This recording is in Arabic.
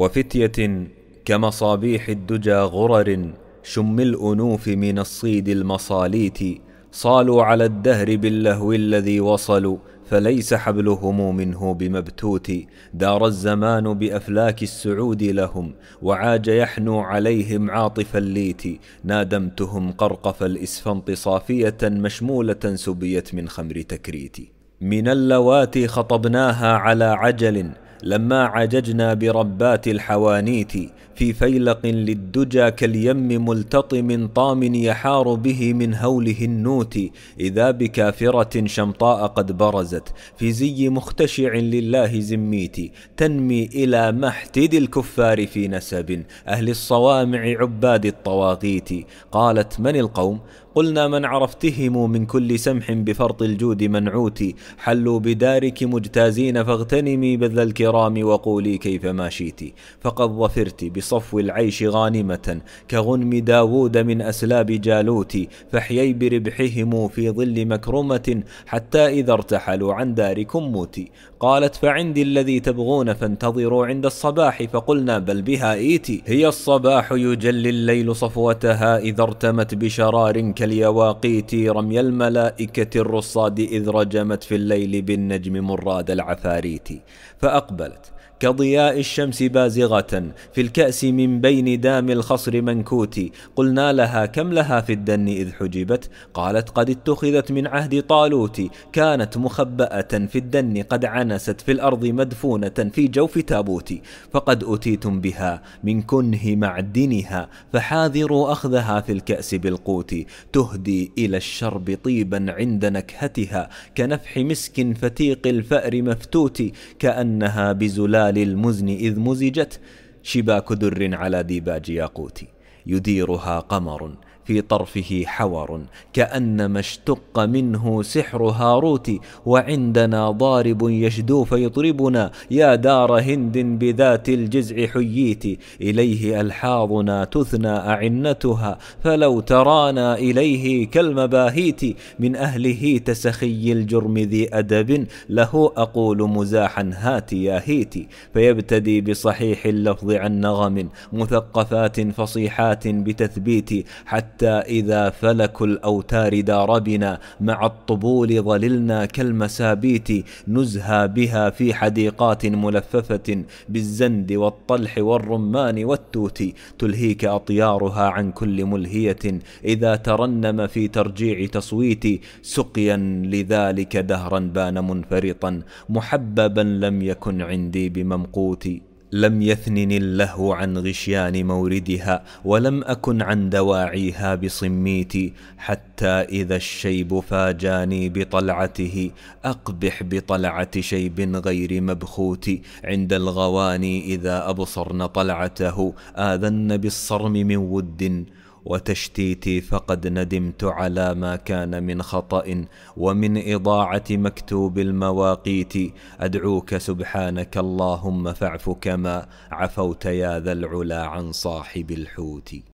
وفتية كمصابيح الدجى غرر شم الأنوف من الصيد المصاليت صالوا على الدهر باللهو الذي وصلوا فليس حبلهم منه بمبتوت دار الزمان بأفلاك السعود لهم وعاج يحنو عليهم عاطف الليت نادمتهم قرقف الإسفنط صافية مشمولة سبيت من خمر تكريت من اللواتي خطبناها على عجل لما عججنا بربات الحوانيت في فيلق للدجى كاليم ملتطم طام يحار به من هوله النوت إذا بكافرة شمطاء قد برزت في زي مختشع لله زميت تنمي إلى محتد الكفار في نسب أهل الصوامع عباد الطواغيت قالت من القوم قلنا من عرفتهم من كل سمح بفرط الجود منعوت حلوا بدارك مجتازين فاغتنمي بذل الكرام وقولي كيف ما شئت فقد ظفرت بصفو العيش غانمة كغنم داوود من أسلاب جالوت فاحيي بربحهم في ظل مكرمة حتى إذا ارتحلوا عن داركم موت قالت فعندي الذي تبغون فانتظروا عند الصباح فقلنا بل بها إيتي هي الصباح يجلي الليل صفوتها إذا ارتمت بشرار كاليواقيت اليواقيت رمي الملائكة الرصاد إذ رجمت في الليل بالنجم مراد العثاريت فأقبلت كضياء الشمس بازغة في الكأس من بين دام الخصر منكوت قلنا لها كم لها في الدن إذ حجبت قالت قد اتخذت من عهد طالوت كانت مخبأة في الدن قد عنست في الأرض مدفونة في جوف تابوت فقد أتيتم بها من كنه معدنها فحاذروا أخذها في الكأس بالقوت تهدي إلى الشرب طيبا عند نكهتها كنفح مسك فتيق الفأر مفتوت كأنها بزلال المزن إذ مزجت شباك در على ديباج ياقوت يديرها قمر في طرفه حور كأنما اشتق منه سحر هاروت وعندنا ضارب يشدو فيطربنا يا دار هند بذات الجزع حييت إليه ألحاظنا تثنى أعنتها فلو ترانا إليه كالمباهيت من أهله تسخي الجرم ذي أدب له أقول مزاحا هات يا هيتي فيبتدي بصحيح اللفظ عن نغم مثقفات فصيحات بتثبيت حتى حتى إذا فلك الأوتار دار بنا مع الطبول ظللنا كالمسابيت نزهى بها في حديقات ملففة بالزند والطلح والرمان والتوت تلهيك أطيارها عن كل ملهية إذا ترنم في ترجيع تصويت سقيا لذلك دهرا بان منفرطا محببا لم يكن عندي بممقوتي لم يثنني اللهو عن غشيان موردها ولم أكن عن دواعيها بصميتي حتى إذا الشيب فاجاني بطلعته أقبح بطلعة شيب غير مبخوت عند الغواني إذا أبصرن طلعته آذن بالصرم من ود وتشتيتي فقد ندمت على ما كان من خطأ ومن إضاعة مكتوب المواقيت أدعوك سبحانك اللهم فاعف كما عفوت يا ذا العلا عن صاحب الحوت